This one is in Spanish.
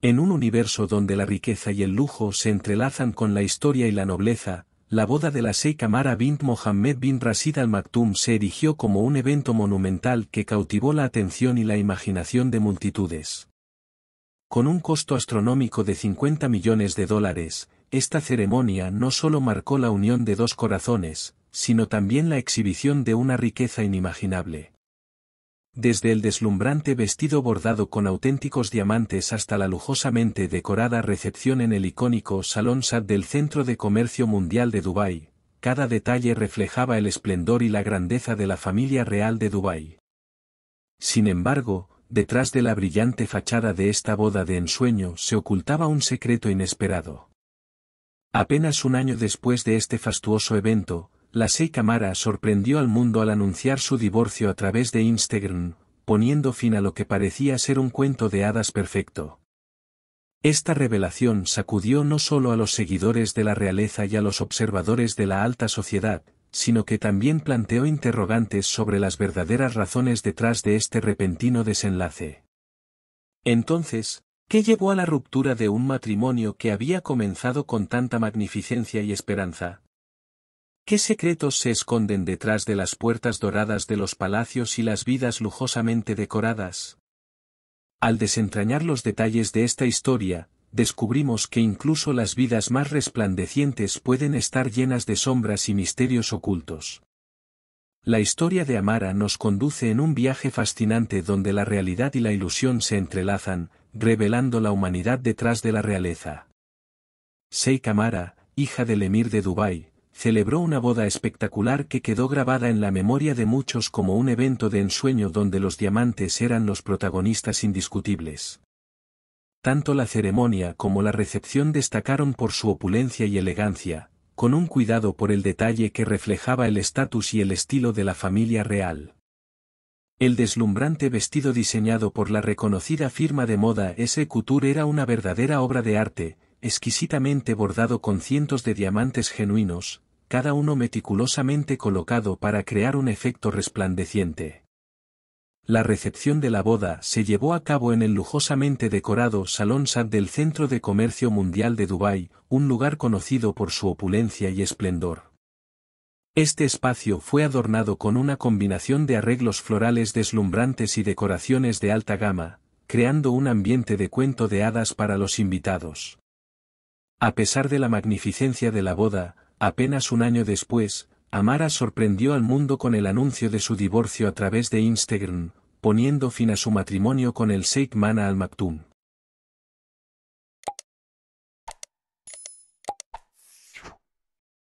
En un universo donde la riqueza y el lujo se entrelazan con la historia y la nobleza, la boda de la Sheikh Amara bint Mohammed bin Rashid al Maktoum se erigió como un evento monumental que cautivó la atención y la imaginación de multitudes. Con un costo astronómico de 50 millones de dólares, esta ceremonia no solo marcó la unión de dos corazones, sino también la exhibición de una riqueza inimaginable. Desde el deslumbrante vestido bordado con auténticos diamantes hasta la lujosamente decorada recepción en el icónico Salón Sad del Centro de Comercio Mundial de Dubái, cada detalle reflejaba el esplendor y la grandeza de la familia real de Dubái. Sin embargo, detrás de la brillante fachada de esta boda de ensueño se ocultaba un secreto inesperado. Apenas un año después de este fastuoso evento, la Sei Camara sorprendió al mundo al anunciar su divorcio a través de Instagram, poniendo fin a lo que parecía ser un cuento de hadas perfecto. Esta revelación sacudió no solo a los seguidores de la realeza y a los observadores de la alta sociedad, sino que también planteó interrogantes sobre las verdaderas razones detrás de este repentino desenlace. Entonces, ¿qué llevó a la ruptura de un matrimonio que había comenzado con tanta magnificencia y esperanza? ¿Qué secretos se esconden detrás de las puertas doradas de los palacios y las vidas lujosamente decoradas? Al desentrañar los detalles de esta historia, descubrimos que incluso las vidas más resplandecientes pueden estar llenas de sombras y misterios ocultos. La historia de Amara nos conduce en un viaje fascinante donde la realidad y la ilusión se entrelazan, revelando la humanidad detrás de la realeza. Sei Amara, hija del emir de Dubái, celebró una boda espectacular que quedó grabada en la memoria de muchos como un evento de ensueño donde los diamantes eran los protagonistas indiscutibles. Tanto la ceremonia como la recepción destacaron por su opulencia y elegancia, con un cuidado por el detalle que reflejaba el estatus y el estilo de la familia real. El deslumbrante vestido diseñado por la reconocida firma de moda S. Couture era una verdadera obra de arte, exquisitamente bordado con cientos de diamantes genuinos, cada uno meticulosamente colocado para crear un efecto resplandeciente. La recepción de la boda se llevó a cabo en el lujosamente decorado Salón Sad del Centro de Comercio Mundial de Dubái, un lugar conocido por su opulencia y esplendor. Este espacio fue adornado con una combinación de arreglos florales deslumbrantes y decoraciones de alta gama, creando un ambiente de cuento de hadas para los invitados. A pesar de la magnificencia de la boda, Apenas un año después, Amara sorprendió al mundo con el anuncio de su divorcio a través de Instagram, poniendo fin a su matrimonio con el Sheikh Mana al-Maktoum.